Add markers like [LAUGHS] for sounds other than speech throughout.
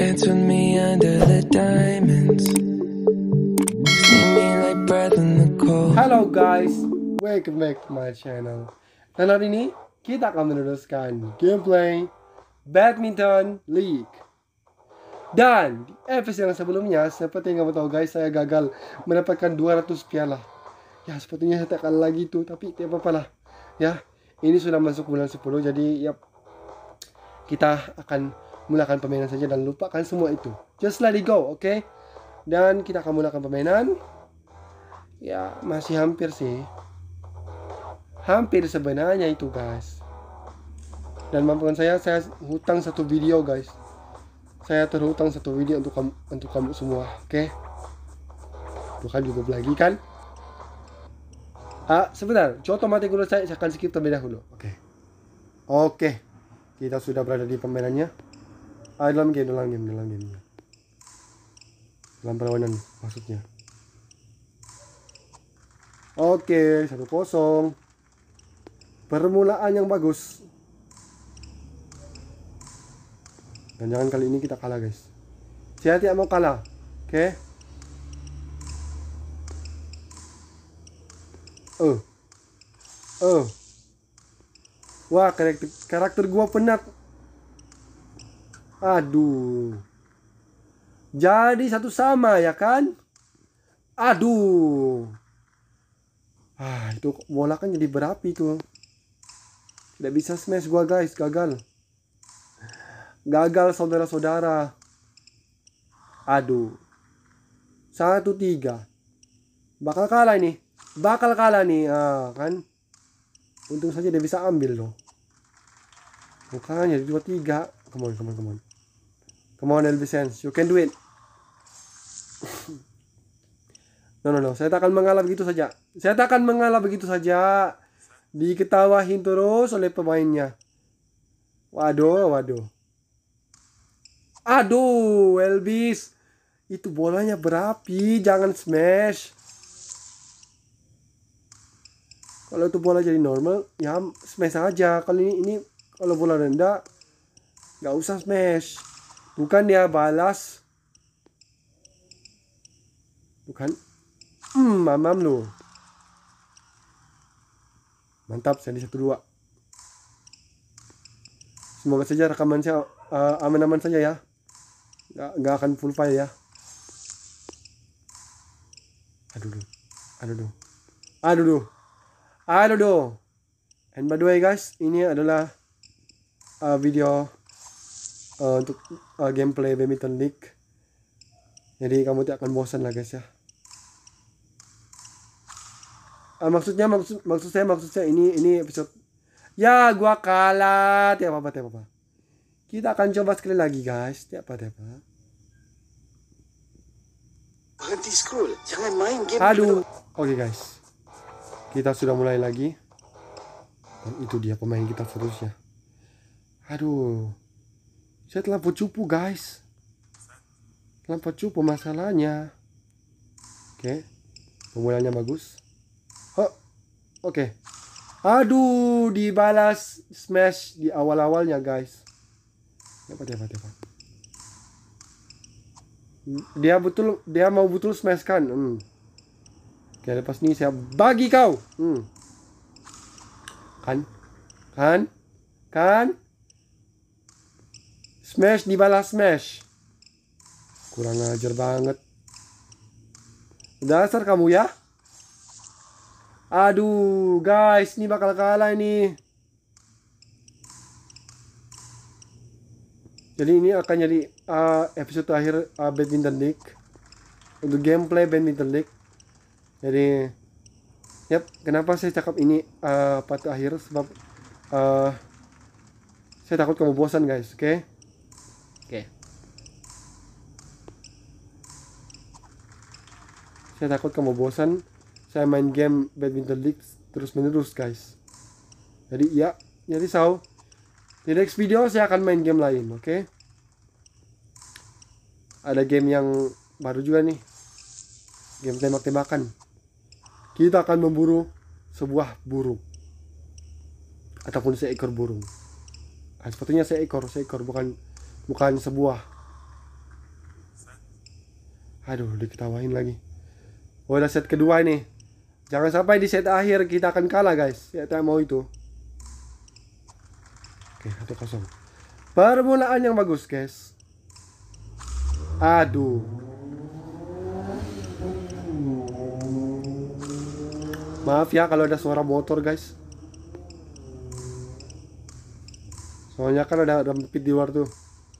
Dance with me under the diamonds. Hello guys, welcome back to my channel. Dan hari ini kita akan meneruskan gameplay Badminton League. Dan di episode yang sebelumnya, seperti yang kamu tahu guys, saya gagal mendapatkan 200 piala. Ya, sepertinya saya tak lagi tuh, tapi tidak apa-apa lah. Ya, ini sudah masuk bulan 10, jadi ya kita akan mulakan permainan saja dan lupakan semua itu just let it go oke okay? dan kita akan mulakan permainan ya masih hampir sih hampir sebenarnya itu guys dan mampukan saya saya hutang satu video guys saya terhutang satu video untuk kamu untuk kamu semua oke okay? bukan juga lagi kan ah sebentar contoh mati dulu saya, saya akan skip terlebih dahulu oke okay. oke okay. kita sudah berada di pemainannya ah dalam game dalam game dalam game dalam perlawanan maksudnya oke satu kosong permulaan yang bagus dan jangan kali ini kita kalah guys saya tidak mau kalah oke okay. oh oh wah karakter karakter gua penat Aduh. Jadi satu sama ya kan? Aduh. Ah, itu bola kan jadi berapi tuh. Tidak bisa smash gua guys, gagal. Gagal saudara-saudara. Aduh. Satu tiga. Bakal kalah ini. Bakal kalah nih. Ah, kan. Untung saja dia bisa ambil loh. Bukannya dua tiga. Come on, come Come on, sense? You can do it. no, no, no. Saya tak akan mengalah begitu saja. Saya tak akan mengalah begitu saja. Diketawahin terus oleh pemainnya. Waduh, waduh. Aduh, Elvis. Itu bolanya berapi. Jangan smash. Kalau itu bola jadi normal, ya smash aja. Kalau ini, ini kalau bola rendah, nggak usah smash. Bukan dia balas. Bukan. Hmm, mamam lu. Mantap, sandi satu dua. Semoga saja rekaman saya uh, aman-aman saja ya. Nggak, nggak akan full file ya. Aduh, aduh, aduh, aduh, aduh, aduh. And by the way guys, ini adalah uh, video uh, untuk uh, gameplay badminton league jadi kamu tidak akan bosan lah guys ya uh, maksudnya maksud maksud saya maksud saya ini ini episode ya gua kalah tiap apa tiap apa kita akan coba sekali lagi guys tiap apa tiap apa berhenti scroll jangan main game aduh oke okay, guys kita sudah mulai lagi dan itu dia pemain kita seterusnya aduh saya telepon cupu guys. Telepon cupu masalahnya. Oke. Okay. pemulanya bagus. Oh. Oke. Okay. Aduh, dibalas smash di awal-awalnya, guys. Dapat, ya, dapat, ya, dapat. Ya, dia betul dia mau betul smash kan. Hmm. Oke, lepas ini saya bagi kau. Hmm. Kan? Kan? Kan? Smash dibalas smash. Kurang ajar banget. Dasar kamu ya. Aduh, guys, ini bakal kalah ini. Jadi ini akan jadi uh, episode terakhir uh, Badminton League untuk gameplay Badminton League. Jadi, yep, kenapa saya cakap ini uh, part terakhir sebab uh, saya takut kamu bosan guys, oke? Okay? Saya takut kamu bosan. Saya main game Badminton League terus menerus guys. Jadi ya, jadi saw di next video saya akan main game lain, oke? Okay? Ada game yang baru juga nih. Game tembak-tembakan. Kita akan memburu sebuah burung. Ataupun seekor burung. Nah, sepertinya seekor, seekor bukan bukan sebuah. Aduh, diketawain lagi. Oh, udah set kedua ini. Jangan sampai di set akhir kita akan kalah, guys. Ya, tidak mau itu. Oke, satu kosong. Permulaan yang bagus, guys. Aduh. Maaf ya kalau ada suara motor, guys. Soalnya kan ada rempit di luar tuh.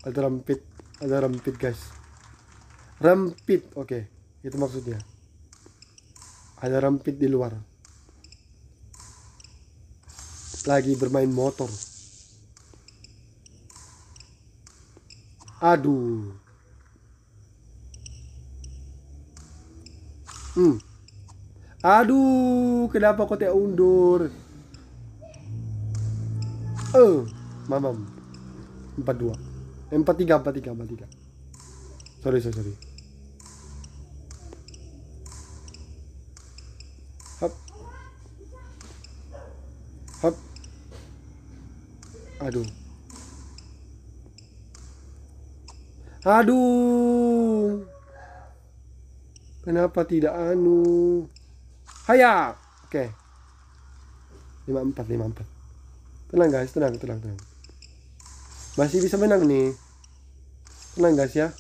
Ada rempit, ada rempit, guys. Rempit, oke. Okay. Itu maksudnya ada rampit di luar lagi bermain motor aduh hmm. aduh kenapa kau tidak undur eh uh, mamam empat tiga, empat tiga. sorry sorry, sorry. Aduh. Aduh. Kenapa tidak anu? Haya. Oke. Okay. 54 54. Tenang guys, tenang, tenang, tenang. Masih bisa menang nih. Tenang guys ya.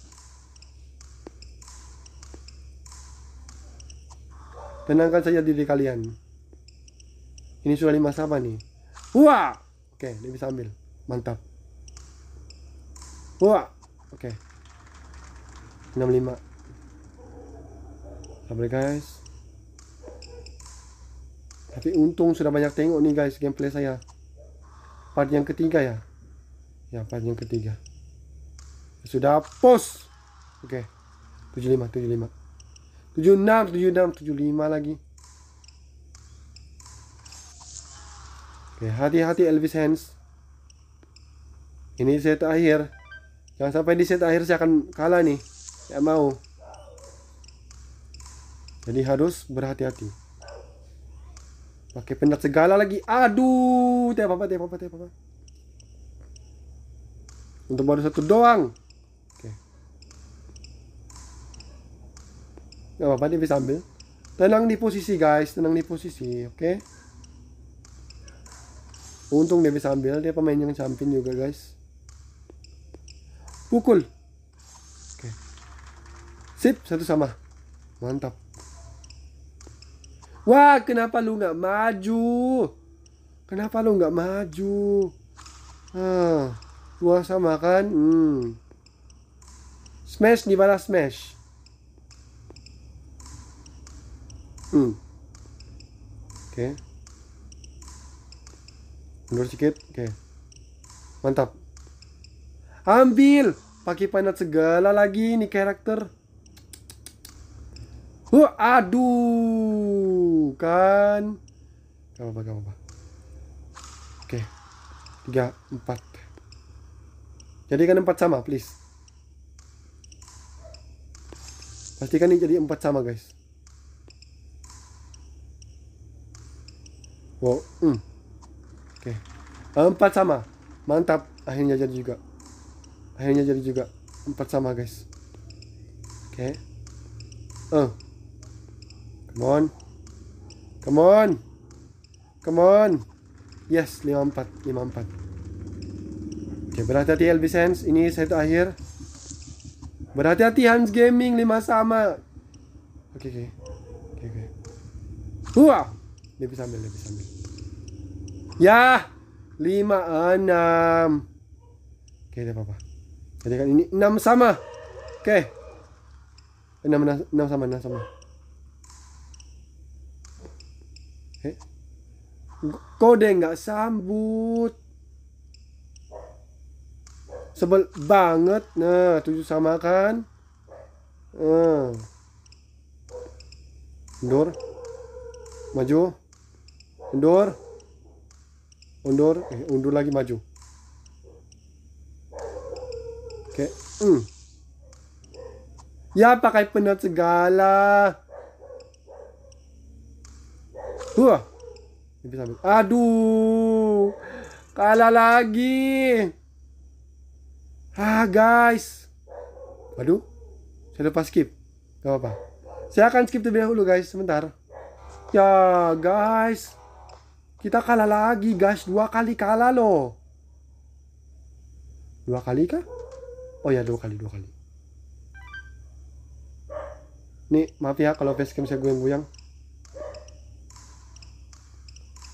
Tenangkan saja diri kalian. Ini sudah lima sama nih. Wah! Oke, ini bisa ambil. Mantap. Wah. Oke. 65. Sabar guys. Tapi untung sudah banyak tengok nih guys gameplay saya. Part yang ketiga ya. Ya, part yang ketiga. Sudah post. Oke. Okay. 75 75. 76 76 75 lagi. Ya, hati-hati Elvis Hands ini set akhir jangan sampai di set akhir saya akan kalah nih saya mau jadi harus berhati-hati pakai pendat segala lagi aduh tiap apa tiap apa tiap apa untuk baru satu doang oke okay. apa-apa dia bisa ambil tenang di posisi guys tenang di posisi oke okay? untung dia bisa ambil dia pemain yang champion juga guys pukul oke sip satu sama mantap wah kenapa lu nggak maju kenapa lu nggak maju ah gua sama kan hmm. smash di mana smash hmm. oke okay. Mundur sedikit. Oke. Okay. Mantap. Ambil. Pakai panat segala lagi nih karakter. Huh, aduh. Kan. Gak apa gak apa Oke. Tiga, empat. Jadi kan empat sama, please. Pastikan ini jadi empat sama, guys. Wow. Hmm. Oke. Empat sama. Mantap. Akhirnya jadi juga. Akhirnya jadi juga. Empat sama guys. Oke. Eh. Uh. Come on. Come on. Come on. Yes, 54, 54. Oke, berhati-hati LB Sense. Ini set akhir. Berhati-hati Hans Gaming 5 sama. Oke, oke. Oke, oke. Wah. Lebih sambil, lebih sambil. Ya, lima enam. Oke, tidak apa-apa. Jadi kan ini 6 sama. Oke. 6 eh, enam, enam sama, 6 sama. Oke. Eh. Kode nggak sambut. Sebel banget. Nah, tujuh sama kan? Hmm. Eh. Mundur. Maju. Mundur undur eh, undur lagi maju oke okay. mm. ya pakai penat segala Wah, lebih Aduh, kalah lagi. Ah, guys. aduh, saya lupa skip. Gak apa-apa. Saya akan skip terlebih dahulu, guys. Sebentar. Ya, guys. Kita kalah lagi guys, dua kali kalah loh. Dua kali kah? Oh ya dua kali, dua kali. Nih, maaf ya kalau facecam saya goyang-goyang.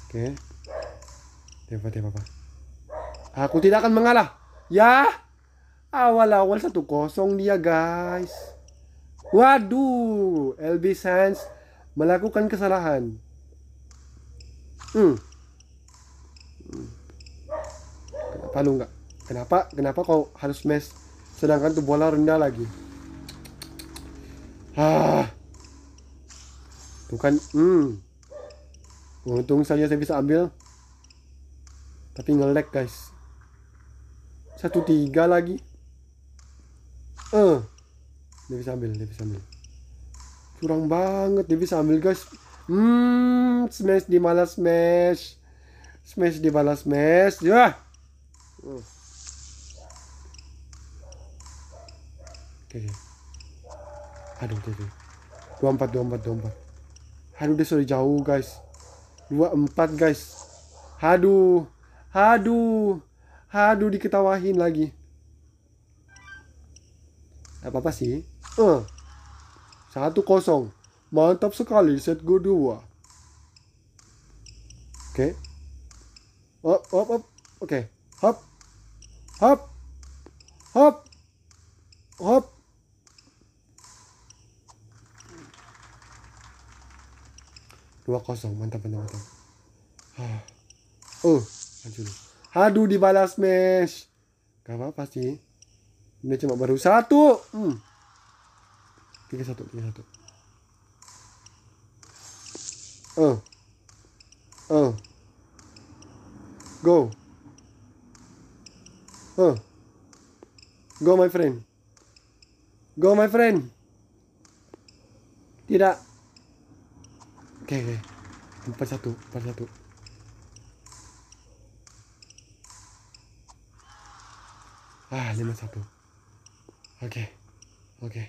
Oke. tiba tiba apa Aku tidak akan mengalah. Ya. Awal-awal satu kosong dia, guys. Waduh, LB sense melakukan kesalahan. Hmm. Kenapa lu nggak? Kenapa? Kenapa kau harus mes? Sedangkan tuh bola rendah lagi. Ah. Tuh kan, hmm. Untung saja saya bisa ambil. Tapi ngelek guys. Satu tiga lagi. Eh. Uh. Dia bisa ambil, dia bisa ambil. Kurang banget dia bisa ambil guys. Hmm, smash di malas smash. Smash di malas smash. Ya. Yeah. Oke. Okay. Aduh, tuh, tuh. empat dua empat. Aduh, dia sudah jauh, guys. dua empat guys. Aduh. Aduh. Aduh, diketawain lagi. Apa-apa sih? Eh. Uh. Satu kosong. Mantap sekali set gue dua. Oke. Okay. hop hop hop Oke. Okay. Hop. Hop. Hop. Hop. Dua kosong. Mantap, mantap, mantap. Ah. Oh, hancur. Aduh, dibalas mesh. Gak apa-apa sih. Ini cuma baru satu. Hmm. Tiga satu, tiga satu. Oh. Oh. Go. Oh. Go my friend. Go my friend. Tidak. Oke, okay, Okay. Empat satu, empat satu. Ah, lima satu. Oke, okay. oke. Okay.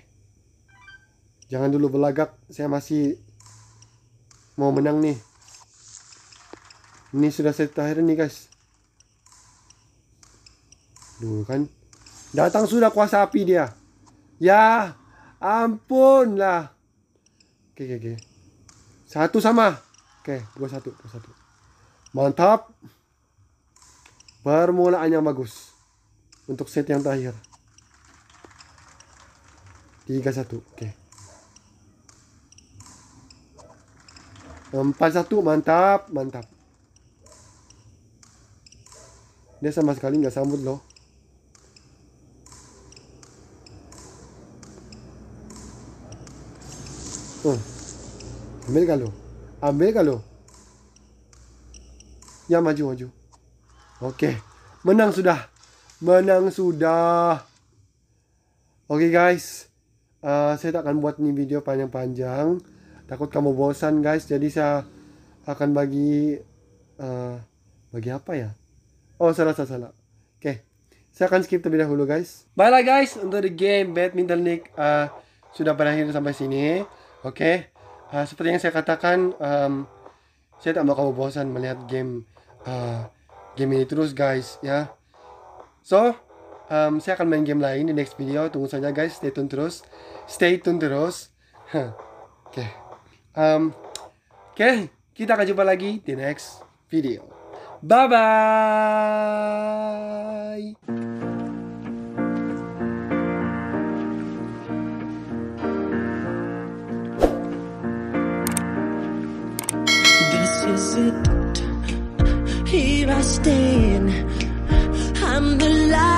Jangan dulu belagak. Saya masih mau menang nih ini sudah set terakhir nih guys Duh kan Datang sudah kuasa api dia Ya ampun lah Oke oke oke Satu sama Oke dua satu dua satu Mantap Permulaan yang bagus Untuk set yang terakhir tiga satu, Oke Empat satu mantap, mantap. Dia sama sekali nggak sambut loh. Hmm. Ambil kalau. Ambil kalau. Ya maju maju. Oke. Menang sudah. Menang sudah. Oke guys. Uh, saya tak akan buat ini video panjang-panjang takut kamu bosan guys jadi saya akan bagi uh, bagi apa ya oh salah salah salah oke okay. saya akan skip terlebih dahulu guys baiklah guys untuk the game badminton league uh, sudah berakhir sampai sini oke okay. uh, eh, seperti yang saya katakan um, saya tak mau kamu bosan melihat game uh, game ini terus guys ya so um, saya akan main game lain di next video tunggu saja guys stay tune terus stay tune terus [LAUGHS] oke okay um, oke okay, kita akan jumpa lagi di next video bye bye Here I stand. I'm the light.